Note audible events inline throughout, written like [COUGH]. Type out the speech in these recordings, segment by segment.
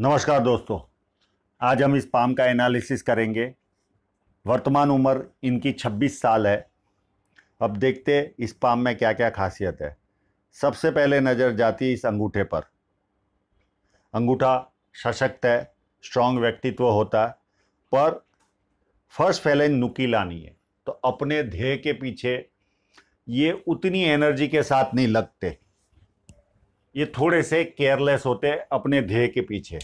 नमस्कार दोस्तों आज हम इस पाम का एनालिसिस करेंगे वर्तमान उम्र इनकी 26 साल है अब देखते इस पाम में क्या क्या खासियत है सबसे पहले नज़र जाती इस अंगूठे पर अंगूठा सशक्त है स्ट्रांग व्यक्तित्व होता है पर फर्स्ट फैलेंज नुकीला नहीं है तो अपने ध्येय के पीछे ये उतनी एनर्जी के साथ नहीं लगते ये थोड़े से केयरलेस होते अपने ध्येय के पीछे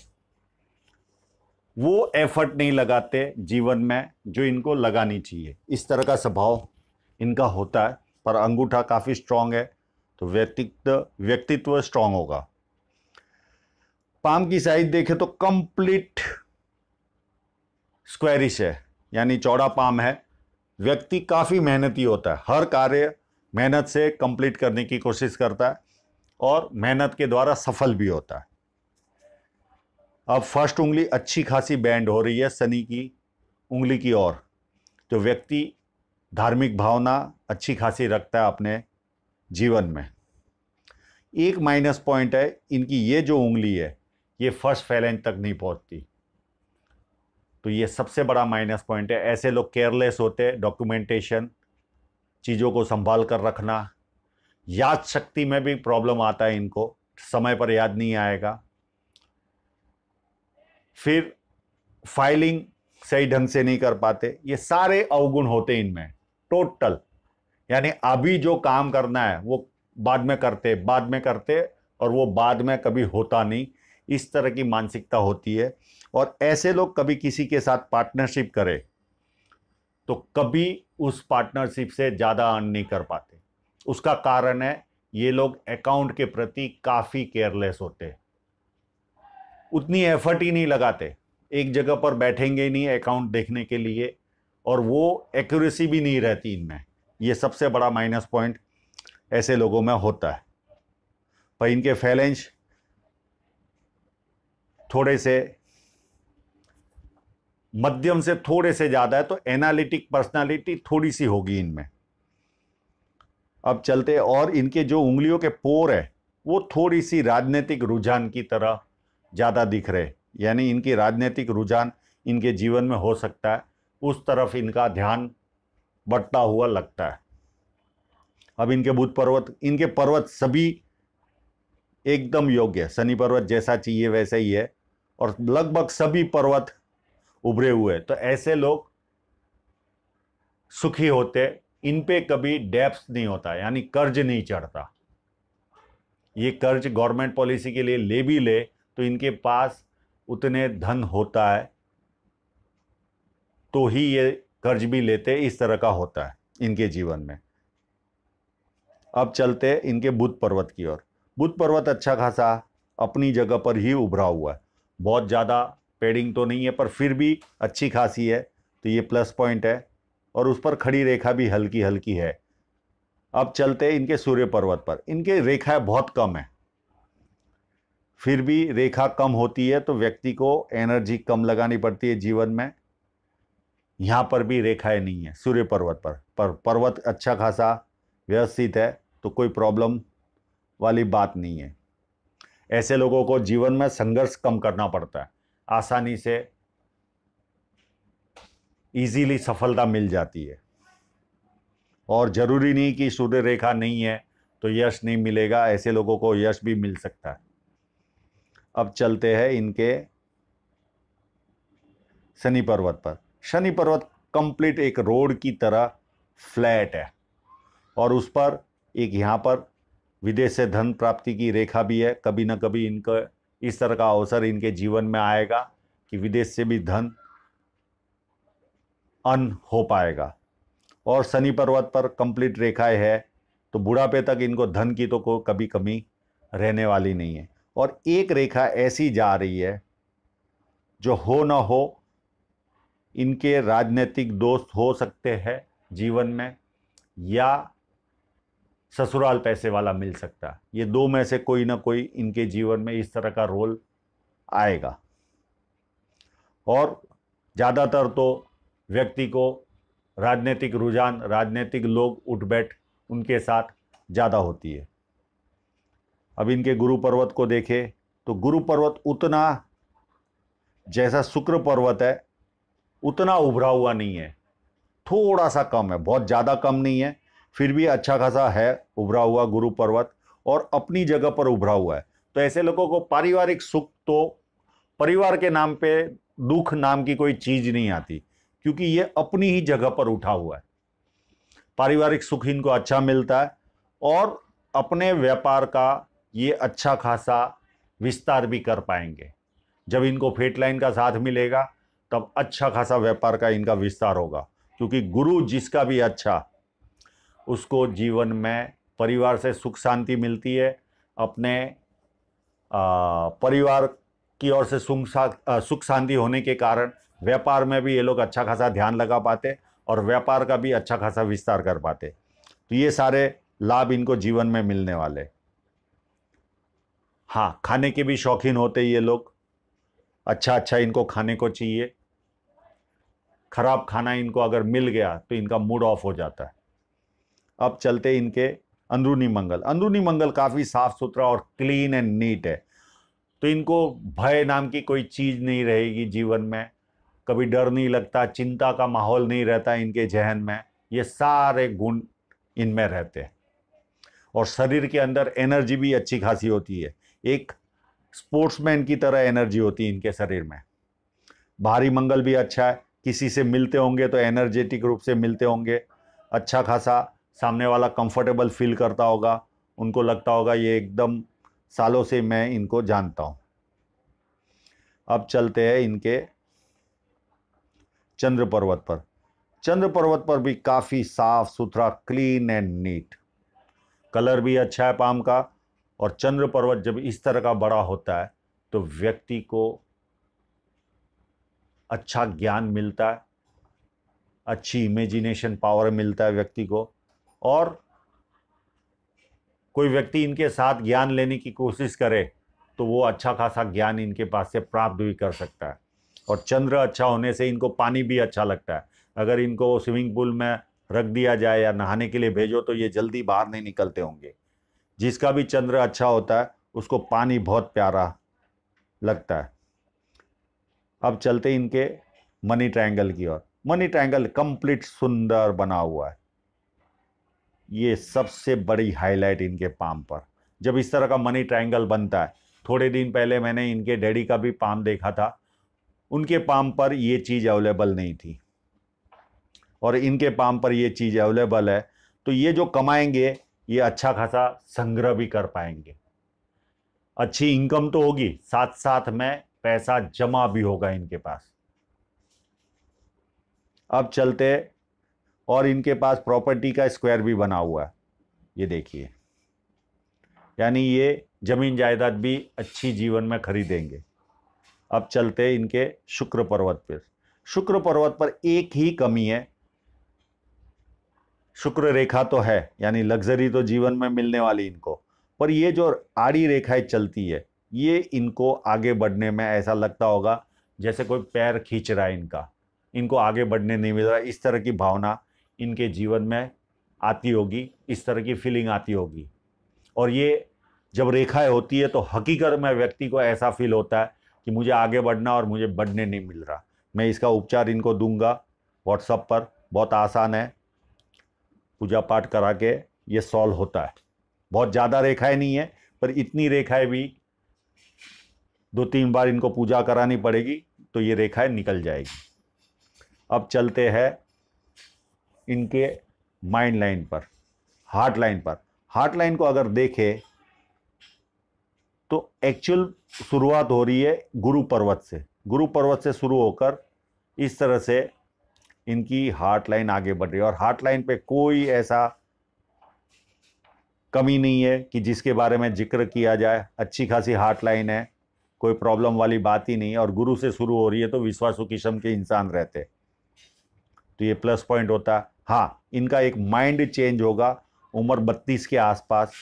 वो एफर्ट नहीं लगाते जीवन में जो इनको लगानी चाहिए इस तरह का स्वभाव इनका होता है पर अंगूठा काफ़ी स्ट्रांग है तो व्यक्तित्व व्यक्तित्व स्ट्रांग होगा पाम की साइज देखें तो कंप्लीट स्क्वेरिश है यानी चौड़ा पाम है व्यक्ति काफ़ी मेहनती होता है हर कार्य मेहनत से कंप्लीट करने की कोशिश करता है और मेहनत के द्वारा सफल भी होता है अब फर्स्ट उंगली अच्छी खासी बैंड हो रही है शनि की उंगली की ओर तो व्यक्ति धार्मिक भावना अच्छी खासी रखता है अपने जीवन में एक माइनस पॉइंट है इनकी ये जो उंगली है ये फर्स्ट फैलेंज तक नहीं पहुंचती तो ये सबसे बड़ा माइनस पॉइंट है ऐसे लोग केयरलेस होते डॉक्यूमेंटेशन चीज़ों को संभाल कर रखना याद शक्ति में भी प्रॉब्लम आता है इनको समय पर याद नहीं आएगा फिर फाइलिंग सही ढंग से नहीं कर पाते ये सारे अवगुण होते इनमें टोटल यानी अभी जो काम करना है वो बाद में करते बाद में करते और वो बाद में कभी होता नहीं इस तरह की मानसिकता होती है और ऐसे लोग कभी किसी के साथ पार्टनरशिप करें तो कभी उस पार्टनरशिप से ज़्यादा अर्न नहीं कर पाते उसका कारण है ये लोग अकाउंट के प्रति काफ़ी केयरलेस होते उतनी एफर्ट ही नहीं लगाते एक जगह पर बैठेंगे नहीं अकाउंट देखने के लिए और वो एक्यूरेसी भी नहीं रहती इनमें ये सबसे बड़ा माइनस पॉइंट ऐसे लोगों में होता है पर इनके फैलेंज थोड़े से मध्यम से थोड़े से ज़्यादा है तो एनालिटिक पर्सनालिटी थोड़ी सी होगी इनमें अब चलते और इनके जो उंगलियों के पोर है वो थोड़ी सी राजनीतिक रुझान की तरह ज़्यादा दिख रहे यानी इनकी राजनीतिक रुझान इनके जीवन में हो सकता है उस तरफ इनका ध्यान बढ़ता हुआ लगता है अब इनके बुध पर्वत इनके पर्वत सभी एकदम योग्य है शनि पर्वत जैसा चाहिए वैसा ही है और लगभग सभी पर्वत उभरे हुए तो ऐसे लोग सुखी होते इन पे कभी डेप्स नहीं होता यानी कर्ज नहीं चढ़ता ये कर्ज गवर्नमेंट पॉलिसी के लिए ले भी ले तो इनके पास उतने धन होता है तो ही ये कर्ज भी लेते इस तरह का होता है इनके जीवन में अब चलते इनके बुद्ध पर्वत की ओर बुद्ध पर्वत अच्छा खासा अपनी जगह पर ही उभरा हुआ है बहुत ज़्यादा पेडिंग तो नहीं है पर फिर भी अच्छी खासी है तो ये प्लस पॉइंट है और उस पर खड़ी रेखा भी हल्की हल्की है अब चलते इनके सूर्य पर्वत पर इनके रेखाएं बहुत कम है फिर भी रेखा कम होती है तो व्यक्ति को एनर्जी कम लगानी पड़ती है जीवन में यहाँ पर भी रेखाएं नहीं है सूर्य पर्वत पर पर पर्वत अच्छा खासा व्यवस्थित है तो कोई प्रॉब्लम वाली बात नहीं है ऐसे लोगों को जीवन में संघर्ष कम करना पड़ता है आसानी से इजीली सफलता मिल जाती है और ज़रूरी नहीं कि सूर्य रेखा नहीं है तो यश नहीं मिलेगा ऐसे लोगों को यश भी मिल सकता है अब चलते हैं इनके शनि पर्वत पर शनि पर्वत कंप्लीट एक रोड की तरह फ्लैट है और उस पर एक यहाँ पर विदेश से धन प्राप्ति की रेखा भी है कभी ना कभी इनका इस तरह का अवसर इनके जीवन में आएगा कि विदेश से भी धन अन हो पाएगा और शनि पर्वत पर कंप्लीट रेखाएं है तो बुढ़ापे तक इनको धन की तो को कभी कमी रहने वाली नहीं है और एक रेखा ऐसी जा रही है जो हो ना हो इनके राजनीतिक दोस्त हो सकते हैं जीवन में या ससुराल पैसे वाला मिल सकता ये दो में से कोई ना कोई इनके जीवन में इस तरह का रोल आएगा और ज़्यादातर तो व्यक्ति को राजनीतिक रुझान राजनीतिक लोग उठ बैठ उनके साथ ज़्यादा होती है अब इनके गुरु पर्वत को देखें तो गुरु पर्वत उतना जैसा शुक्र पर्वत है उतना उभरा हुआ नहीं है थोड़ा सा कम है बहुत ज़्यादा कम नहीं है फिर भी अच्छा खासा है उभरा हुआ गुरु पर्वत और अपनी जगह पर उभरा हुआ है तो ऐसे लोगों को पारिवारिक सुख तो परिवार के नाम पे दुख नाम की कोई चीज़ नहीं आती क्योंकि ये अपनी ही जगह पर उठा हुआ है पारिवारिक सुख इनको अच्छा मिलता है और अपने व्यापार का ये अच्छा खासा विस्तार भी कर पाएंगे जब इनको फेट लाइन का साथ मिलेगा तब अच्छा खासा व्यापार का इनका विस्तार होगा क्योंकि गुरु जिसका भी अच्छा उसको जीवन में परिवार से सुख शांति मिलती है अपने आ, परिवार की ओर से सुख शांति होने के कारण व्यापार में भी ये लोग अच्छा खासा ध्यान लगा पाते और व्यापार का भी अच्छा खासा विस्तार कर पाते तो ये सारे लाभ इनको जीवन में मिलने वाले हाँ खाने के भी शौकीन होते ये लोग अच्छा अच्छा इनको खाने को चाहिए खराब खाना इनको अगर मिल गया तो इनका मूड ऑफ हो जाता है अब चलते इनके अंदरूनी मंगल अंदरूनी मंगल काफ़ी साफ सुथरा और क्लीन एंड नीट है तो इनको भय नाम की कोई चीज़ नहीं रहेगी जीवन में कभी डर नहीं लगता चिंता का माहौल नहीं रहता इनके जहन में ये सारे गुण इनमें रहते हैं और शरीर के अंदर एनर्जी भी अच्छी खासी होती है एक स्पोर्ट्समैन की तरह एनर्जी होती है इनके शरीर में भारी मंगल भी अच्छा है किसी से मिलते होंगे तो एनर्जेटिक रूप से मिलते होंगे अच्छा खासा सामने वाला कंफर्टेबल फील करता होगा उनको लगता होगा ये एकदम सालों से मैं इनको जानता हूँ अब चलते हैं इनके चंद्र पर्वत पर चंद्र पर्वत पर भी काफ़ी साफ सुथरा क्लीन एंड नीट कलर भी अच्छा है पाम का और चंद्र पर्वत जब इस तरह का बड़ा होता है तो व्यक्ति को अच्छा ज्ञान मिलता है अच्छी इमेजिनेशन पावर मिलता है व्यक्ति को और कोई व्यक्ति इनके साथ ज्ञान लेने की कोशिश करे तो वो अच्छा खासा ज्ञान इनके पास से प्राप्त भी कर सकता है और चंद्र अच्छा होने से इनको पानी भी अच्छा लगता है अगर इनको स्विमिंग पूल में रख दिया जाए या नहाने के लिए भेजो तो ये जल्दी बाहर नहीं निकलते होंगे जिसका भी चंद्र अच्छा होता है उसको पानी बहुत प्यारा लगता है अब चलते इनके मनी ट्रायंगल की ओर मनी ट्रायंगल कंप्लीट सुंदर बना हुआ है ये सबसे बड़ी हाईलाइट इनके पाम पर जब इस तरह का मनी ट्रायंगल बनता है थोड़े दिन पहले मैंने इनके डैडी का भी पाम देखा था उनके पाम पर ये चीज़ अवेलेबल नहीं थी और इनके पाम पर ये चीज़ अवेलेबल है तो ये जो कमाएंगे ये अच्छा खासा संग्रह भी कर पाएंगे अच्छी इनकम तो होगी साथ साथ में पैसा जमा भी होगा इनके पास अब चलते और इनके पास प्रॉपर्टी का स्क्वायर भी बना हुआ है ये देखिए यानी ये ज़मीन जायदाद भी अच्छी जीवन में खरीदेंगे अब चलते हैं इनके शुक्र पर्वत पर शुक्र पर्वत पर एक ही कमी है शुक्र रेखा तो है यानी लग्जरी तो जीवन में मिलने वाली इनको पर ये जो आड़ी रेखाएं चलती है ये इनको आगे बढ़ने में ऐसा लगता होगा जैसे कोई पैर खींच रहा है इनका इनको आगे बढ़ने नहीं मिल रहा इस तरह की भावना इनके जीवन में आती होगी इस तरह की फीलिंग आती होगी और ये जब रेखाएं होती है तो हकीकत में व्यक्ति को ऐसा फील होता है कि मुझे आगे बढ़ना और मुझे बढ़ने नहीं मिल रहा मैं इसका उपचार इनको दूंगा व्हाट्सअप पर बहुत आसान है पूजा पाठ करा के ये सॉल्व होता है बहुत ज़्यादा रेखाएं नहीं है पर इतनी रेखाएं भी दो तीन बार इनको पूजा करानी पड़ेगी तो ये रेखाएं निकल जाएगी अब चलते हैं इनके माइंड लाइन पर हार्ट लाइन पर हार्ट लाइन को अगर देखें तो एक्चुअल शुरुआत हो रही है गुरु पर्वत से गुरु पर्वत से शुरू होकर इस तरह से इनकी हार्ट लाइन आगे बढ़ रही है और हार्ट लाइन पे कोई ऐसा कमी नहीं है कि जिसके बारे में जिक्र किया जाए अच्छी खासी हार्ट लाइन है कोई प्रॉब्लम वाली बात ही नहीं है और गुरु से शुरू हो रही है तो विश्वासु किस्म के इंसान रहते तो ये प्लस पॉइंट होता है हाँ इनका एक माइंड चेंज होगा उम्र बत्तीस के आसपास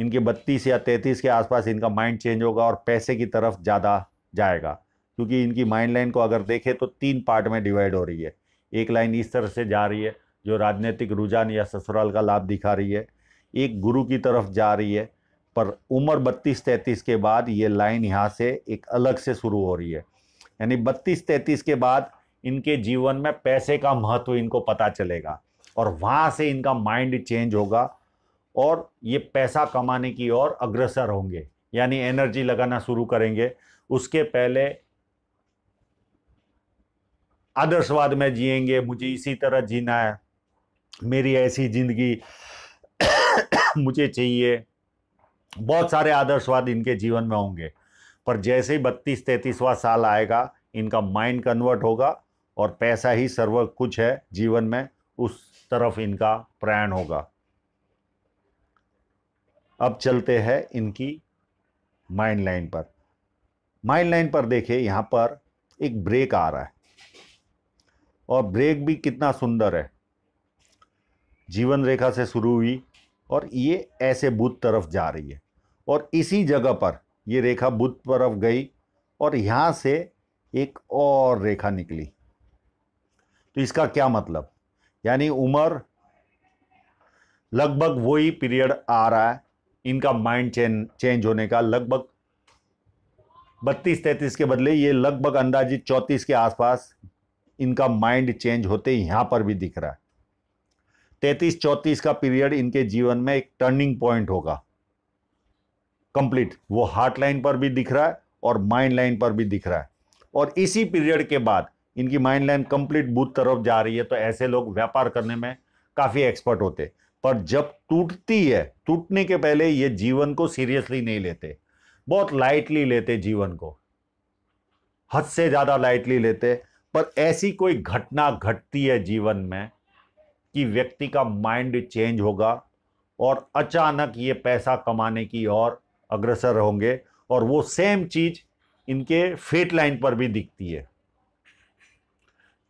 इनके बत्तीस या तैंतीस के आसपास इनका माइंड चेंज होगा और पैसे की तरफ ज़्यादा जाएगा क्योंकि इनकी माइंड लाइन को अगर देखें तो तीन पार्ट में डिवाइड हो रही है एक लाइन इस तरह से जा रही है जो राजनीतिक रुझान या ससुराल का लाभ दिखा रही है एक गुरु की तरफ जा रही है पर उम्र बत्तीस तैंतीस के बाद ये लाइन यहाँ से एक अलग से शुरू हो रही है यानी बत्तीस तैंतीस के बाद इनके जीवन में पैसे का महत्व इनको पता चलेगा और वहाँ से इनका माइंड चेंज होगा और ये पैसा कमाने की ओर अग्रसर होंगे यानी एनर्जी लगाना शुरू करेंगे उसके पहले आदर्शवाद में जिएंगे मुझे इसी तरह जीना है मेरी ऐसी जिंदगी [COUGHS] मुझे चाहिए बहुत सारे आदर्शवाद इनके जीवन में होंगे पर जैसे ही बत्तीस तैंतीसवां साल आएगा इनका माइंड कन्वर्ट होगा और पैसा ही सर्व कुछ है जीवन में उस तरफ इनका प्रयाण होगा अब चलते हैं इनकी माइंड लाइन पर माइंड लाइन पर देखे यहाँ पर एक ब्रेक आ रहा है और ब्रेक भी कितना सुंदर है जीवन रेखा से शुरू हुई और ये ऐसे बुध तरफ जा रही है और इसी जगह पर ये रेखा बुध तरफ गई और यहाँ से एक और रेखा निकली तो इसका क्या मतलब यानी उम्र लगभग वही पीरियड आ रहा है इनका माइंड चेंज चेंज होने का लगभग बत्तीस तैतीस के बदले ये लगभग अंदाजी चौंतीस के आसपास इनका माइंड चेंज होते यहां पर भी दिख रहा है तैतीस चौंतीस का पीरियड इनके जीवन में एक टर्निंग पॉइंट होगा कंप्लीट वो हार्ट लाइन पर भी दिख रहा है और माइंड लाइन पर भी दिख रहा है और इसी पीरियड के बाद इनकी माइंड लाइन कंप्लीट बूथ तरफ जा रही है तो ऐसे लोग व्यापार करने में काफ़ी एक्सपर्ट होते पर जब टूटती है टूटने के पहले ये जीवन को सीरियसली नहीं लेते बहुत लाइटली लेते जीवन को हद से ज़्यादा लाइटली लेते पर ऐसी कोई घटना घटती है जीवन में कि व्यक्ति का माइंड चेंज होगा और अचानक ये पैसा कमाने की ओर अग्रसर होंगे और वो सेम चीज़ इनके फेट लाइन पर भी दिखती है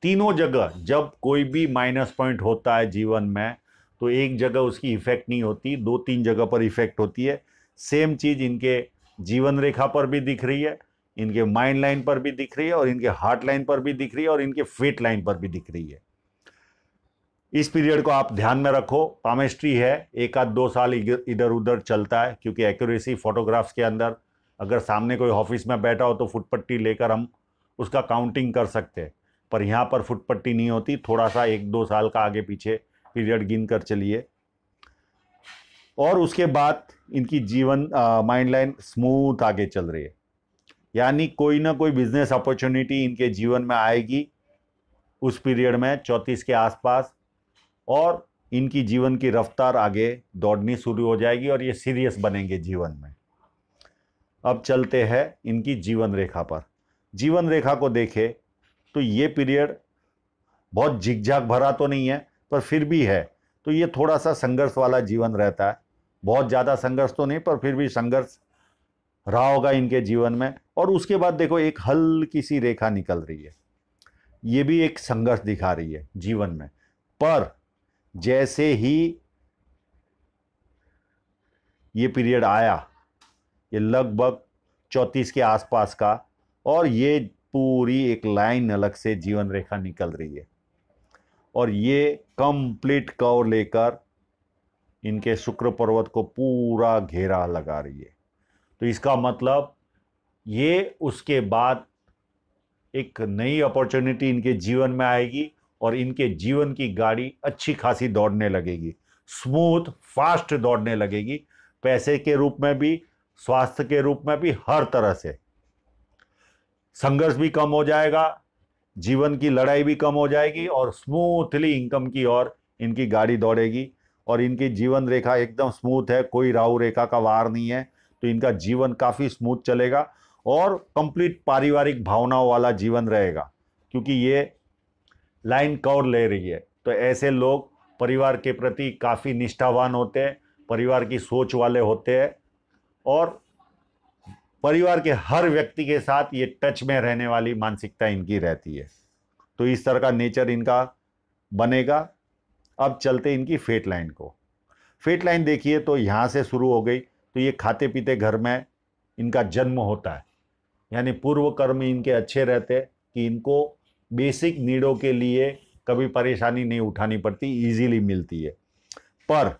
तीनों जगह जब कोई भी माइनस पॉइंट होता है जीवन में तो एक जगह उसकी इफ़ेक्ट नहीं होती दो तीन जगह पर इफ़ेक्ट होती है सेम चीज़ इनके जीवन रेखा पर भी दिख रही है इनके माइंड लाइन पर भी दिख रही है और इनके हार्ट लाइन पर भी दिख रही है और इनके फेट लाइन पर भी दिख रही है इस पीरियड को आप ध्यान में रखो पामेस्ट्री है एक आध दो साल इधर उधर चलता है क्योंकि एक्यूरेसी फोटोग्राफ्स के अंदर अगर सामने कोई ऑफिस में बैठा हो तो फुटपट्टी लेकर हम उसका काउंटिंग कर सकते हैं पर यहाँ पर फुटपट्टी नहीं होती थोड़ा सा एक दो साल का आगे पीछे पीरियड गिन कर चलिए और उसके बाद इनकी जीवन माइंड लाइन स्मूथ आगे चल रही है यानी कोई ना कोई बिजनेस अपॉर्चुनिटी इनके जीवन में आएगी उस पीरियड में चौंतीस के आसपास और इनकी जीवन की रफ्तार आगे दौड़नी शुरू हो जाएगी और ये सीरियस बनेंगे जीवन में अब चलते हैं इनकी जीवन रेखा पर जीवन रेखा को देखें तो ये पीरियड बहुत झिकझाक भरा तो नहीं है पर फिर भी है तो ये थोड़ा सा संघर्ष वाला जीवन रहता है बहुत ज़्यादा संघर्ष तो नहीं पर फिर भी संघर्ष रहा होगा इनके जीवन में और उसके बाद देखो एक हल्की सी रेखा निकल रही है ये भी एक संघर्ष दिखा रही है जीवन में पर जैसे ही ये पीरियड आया ये लगभग चौंतीस के आसपास का और ये पूरी एक लाइन अलग से जीवन रेखा निकल रही है और ये कंप्लीट कवर लेकर इनके शुक्र पर्वत को पूरा घेरा लगा रही है तो इसका मतलब ये उसके बाद एक नई अपॉर्चुनिटी इनके जीवन में आएगी और इनके जीवन की गाड़ी अच्छी खासी दौड़ने लगेगी स्मूथ फास्ट दौड़ने लगेगी पैसे के रूप में भी स्वास्थ्य के रूप में भी हर तरह से संघर्ष भी कम हो जाएगा जीवन की लड़ाई भी कम हो जाएगी और स्मूथली इनकम की ओर इनकी गाड़ी दौड़ेगी और इनकी जीवन रेखा एकदम स्मूथ है कोई राहु रेखा का वार नहीं है तो इनका जीवन काफ़ी स्मूथ चलेगा और कंप्लीट पारिवारिक भावनाओं वाला जीवन रहेगा क्योंकि ये लाइन कौर ले रही है तो ऐसे लोग परिवार के प्रति काफ़ी निष्ठावान होते हैं परिवार की सोच वाले होते हैं और परिवार के हर व्यक्ति के साथ ये टच में रहने वाली मानसिकता इनकी रहती है तो इस तरह का नेचर इनका बनेगा अब चलते इनकी फेट लाइन को फेट लाइन देखिए तो यहाँ से शुरू हो गई तो ये खाते पीते घर में इनका जन्म होता है यानी पूर्व कर्म इनके अच्छे रहते कि इनको बेसिक नीडों के लिए कभी परेशानी नहीं उठानी पड़ती इजीली मिलती है पर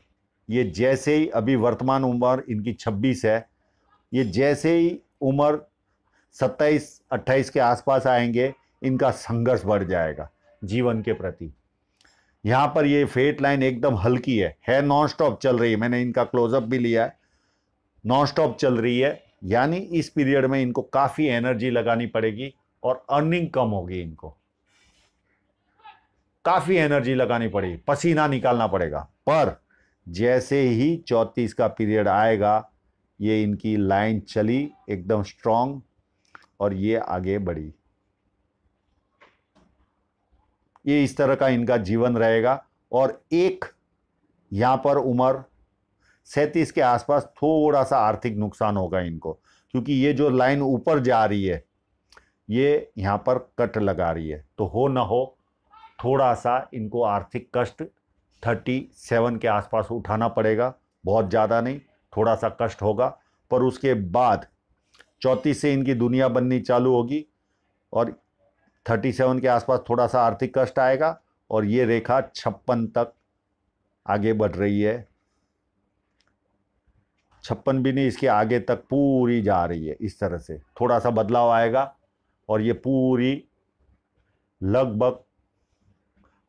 ये जैसे ही अभी वर्तमान उम्र इनकी 26 है ये जैसे ही उम्र 27, 28 के आसपास आएंगे इनका संघर्ष बढ़ जाएगा जीवन के प्रति यहाँ पर ये फेट लाइन एकदम हल्की है है नॉन स्टॉप चल रही है मैंने इनका क्लोजअप भी लिया है नॉन स्टॉप चल रही है यानी इस पीरियड में इनको काफ़ी एनर्जी लगानी पड़ेगी और अर्निंग कम होगी इनको काफ़ी एनर्जी लगानी पड़ेगी पसीना निकालना पड़ेगा पर जैसे ही चौंतीस का पीरियड आएगा ये इनकी लाइन चली एकदम स्ट्रांग और ये आगे बढ़ी ये इस तरह का इनका जीवन रहेगा और एक यहाँ पर उम्र सैतीस के आसपास थोड़ा सा आर्थिक नुकसान होगा इनको क्योंकि ये जो लाइन ऊपर जा रही है ये यहाँ पर कट लगा रही है तो हो ना हो थोड़ा सा इनको आर्थिक कष्ट थर्टी सेवन के आसपास उठाना पड़ेगा बहुत ज़्यादा नहीं थोड़ा सा कष्ट होगा पर उसके बाद चौंतीस से इनकी दुनिया बननी चालू होगी और थर्टी सेवन के आसपास थोड़ा सा आर्थिक कष्ट आएगा और ये रेखा छप्पन तक आगे बढ़ रही है छप्पन भी नहीं इसके आगे तक पूरी जा रही है इस तरह से थोड़ा सा बदलाव आएगा और ये पूरी लगभग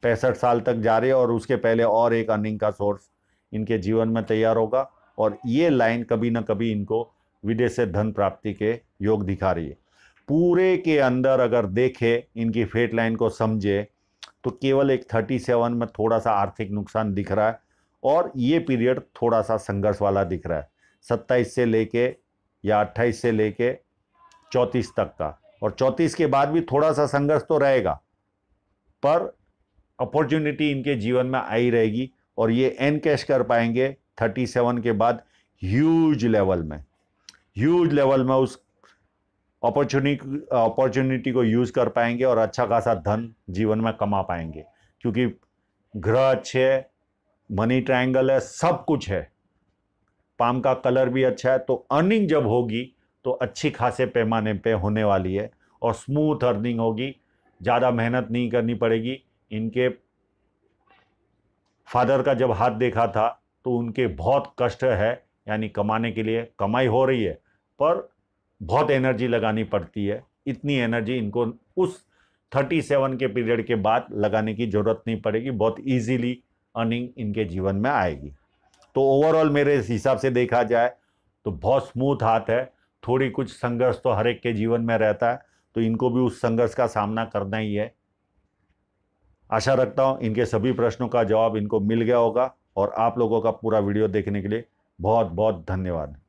पैंसठ साल तक जा रही है और उसके पहले और एक अर्निंग का सोर्स इनके जीवन में तैयार होगा और ये लाइन कभी ना कभी इनको विदेश से धन प्राप्ति के योग दिखा रही है पूरे के अंदर अगर देखे इनकी फेट लाइन को समझे तो केवल एक थर्टी सेवन में थोड़ा सा आर्थिक नुकसान दिख रहा है और ये पीरियड थोड़ा सा संघर्ष वाला दिख रहा है सत्ताईस से लेके या अट्ठाईस से लेके चौंतीस तक का और चौंतीस के बाद भी थोड़ा सा संघर्ष तो रहेगा पर अपॉर्चुनिटी इनके जीवन में आई रहेगी और ये एन कैश कर पाएंगे 37 के बाद ह्यूज लेवल में ह्यूज लेवल में उस अपॉर्चुनिटी अपॉर्चुनिटी को यूज़ कर पाएंगे और अच्छा खासा धन जीवन में कमा पाएंगे क्योंकि ग्रह अच्छे है मनी ट्रायंगल है सब कुछ है पाम का कलर भी अच्छा है तो अर्निंग जब होगी तो अच्छी खासे पैमाने पे होने वाली है और स्मूथ अर्निंग होगी ज़्यादा मेहनत नहीं करनी पड़ेगी इनके फादर का जब हाथ देखा था तो उनके बहुत कष्ट है यानी कमाने के लिए कमाई हो रही है पर बहुत एनर्जी लगानी पड़ती है इतनी एनर्जी इनको उस 37 के पीरियड के बाद लगाने की ज़रूरत नहीं पड़ेगी बहुत इजीली अर्निंग इनके जीवन में आएगी तो ओवरऑल मेरे हिसाब से देखा जाए तो बहुत स्मूथ हाथ है थोड़ी कुछ संघर्ष तो हर एक के जीवन में रहता है तो इनको भी उस संघर्ष का सामना करना ही है आशा रखता हूँ इनके सभी प्रश्नों का जवाब इनको मिल गया होगा और आप लोगों का पूरा वीडियो देखने के लिए बहुत बहुत धन्यवाद